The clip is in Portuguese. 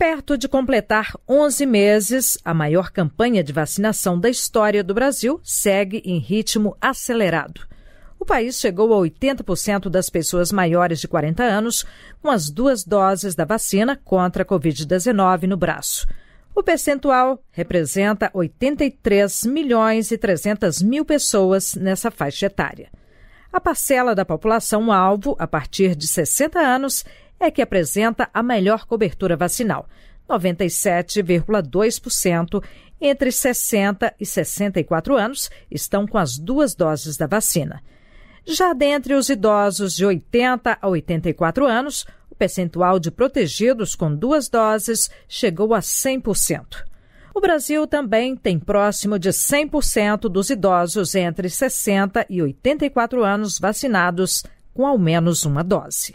Perto de completar 11 meses, a maior campanha de vacinação da história do Brasil segue em ritmo acelerado. O país chegou a 80% das pessoas maiores de 40 anos com as duas doses da vacina contra a Covid-19 no braço. O percentual representa 83 milhões e 300 mil pessoas nessa faixa etária. A parcela da população alvo a partir de 60 anos é que apresenta a melhor cobertura vacinal, 97,2% entre 60 e 64 anos estão com as duas doses da vacina. Já dentre os idosos de 80 a 84 anos, o percentual de protegidos com duas doses chegou a 100%. O Brasil também tem próximo de 100% dos idosos entre 60 e 84 anos vacinados com ao menos uma dose.